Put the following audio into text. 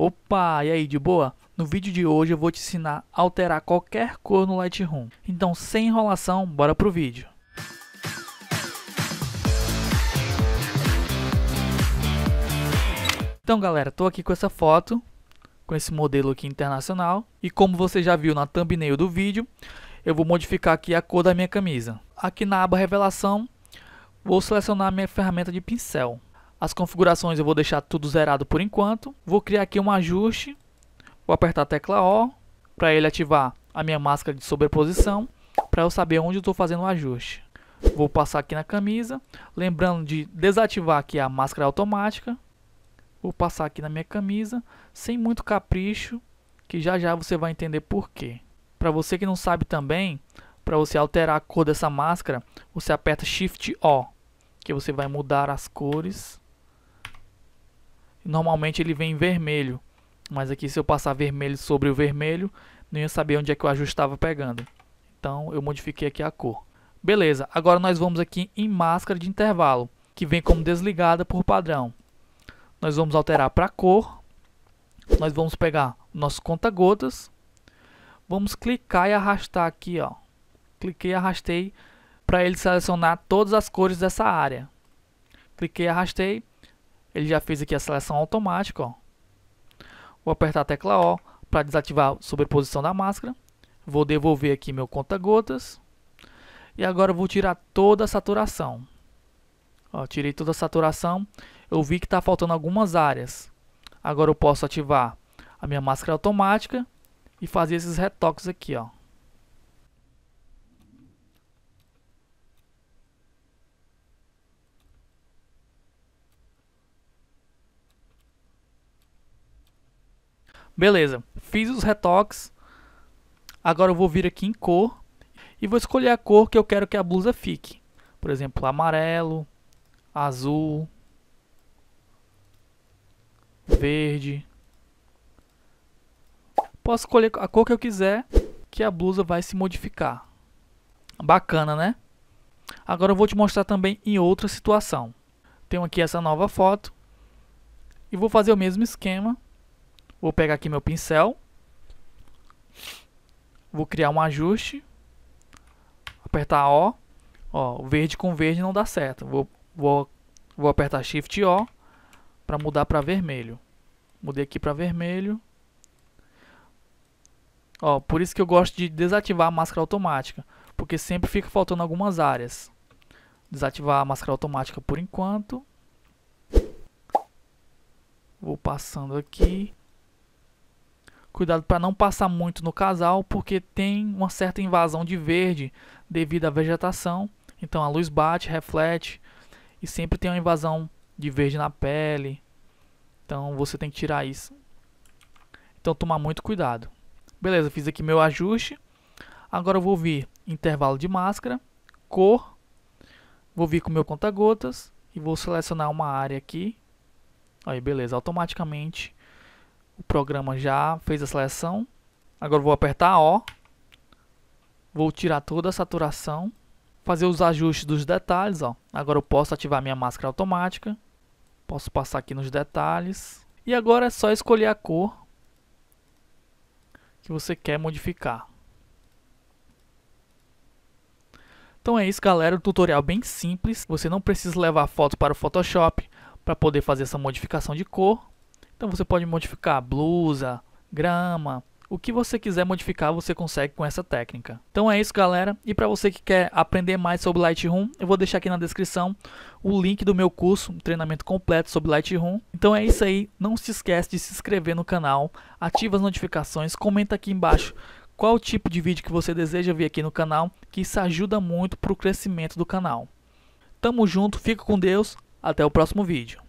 Opa, e aí, de boa? No vídeo de hoje eu vou te ensinar a alterar qualquer cor no Lightroom. Então, sem enrolação, bora pro vídeo. Então galera, tô aqui com essa foto, com esse modelo aqui internacional. E como você já viu na thumbnail do vídeo, eu vou modificar aqui a cor da minha camisa. Aqui na aba revelação, vou selecionar a minha ferramenta de pincel. As configurações eu vou deixar tudo zerado por enquanto. Vou criar aqui um ajuste. Vou apertar a tecla O para ele ativar a minha máscara de sobreposição para eu saber onde eu estou fazendo o ajuste. Vou passar aqui na camisa, lembrando de desativar aqui a máscara automática. Vou passar aqui na minha camisa, sem muito capricho, que já já você vai entender por quê. Para você que não sabe também, para você alterar a cor dessa máscara, você aperta Shift O, que você vai mudar as cores normalmente ele vem em vermelho. Mas aqui se eu passar vermelho sobre o vermelho, não ia saber onde é que o ajuste estava pegando. Então eu modifiquei aqui a cor. Beleza, agora nós vamos aqui em máscara de intervalo, que vem como desligada por padrão. Nós vamos alterar para cor. Nós vamos pegar nosso conta-gotas. Vamos clicar e arrastar aqui, ó. Cliquei e arrastei para ele selecionar todas as cores dessa área. Cliquei e arrastei ele já fez aqui a seleção automática. Ó. Vou apertar a tecla O para desativar a sobreposição da máscara. Vou devolver aqui meu conta-gotas. E agora vou tirar toda a saturação. Ó, tirei toda a saturação. Eu vi que está faltando algumas áreas. Agora eu posso ativar a minha máscara automática e fazer esses retoques aqui, ó. Beleza, fiz os retoques. Agora eu vou vir aqui em cor e vou escolher a cor que eu quero que a blusa fique. Por exemplo, amarelo, azul, verde. Posso escolher a cor que eu quiser que a blusa vai se modificar. Bacana, né? Agora eu vou te mostrar também em outra situação. Tenho aqui essa nova foto e vou fazer o mesmo esquema Vou pegar aqui meu pincel. Vou criar um ajuste. Apertar O. Ó, verde com verde não dá certo. Vou, vou, vou apertar Shift O para mudar para vermelho. Mudei aqui para vermelho. Ó, por isso que eu gosto de desativar a máscara automática, porque sempre fica faltando algumas áreas. Desativar a máscara automática por enquanto. Vou passando aqui. Cuidado para não passar muito no casal, porque tem uma certa invasão de verde devido à vegetação. Então a luz bate, reflete e sempre tem uma invasão de verde na pele. Então você tem que tirar isso. Então tomar muito cuidado. Beleza, fiz aqui meu ajuste. Agora eu vou vir intervalo de máscara, cor. Vou vir com meu conta-gotas e vou selecionar uma área aqui. Aí beleza, automaticamente o programa já fez a seleção. Agora vou apertar O. Vou tirar toda a saturação. Fazer os ajustes dos detalhes. Ó. Agora eu posso ativar minha máscara automática. Posso passar aqui nos detalhes. E agora é só escolher a cor que você quer modificar. Então é isso galera, O tutorial é bem simples. Você não precisa levar fotos para o Photoshop para poder fazer essa modificação de cor. Então você pode modificar blusa, grama, o que você quiser modificar, você consegue com essa técnica. Então é isso, galera. E para você que quer aprender mais sobre Lightroom, eu vou deixar aqui na descrição o link do meu curso, um treinamento completo sobre Lightroom. Então é isso aí. Não se esquece de se inscrever no canal, ativa as notificações, comenta aqui embaixo qual tipo de vídeo que você deseja ver aqui no canal, que isso ajuda muito para o crescimento do canal. Tamo junto, fica com Deus, até o próximo vídeo.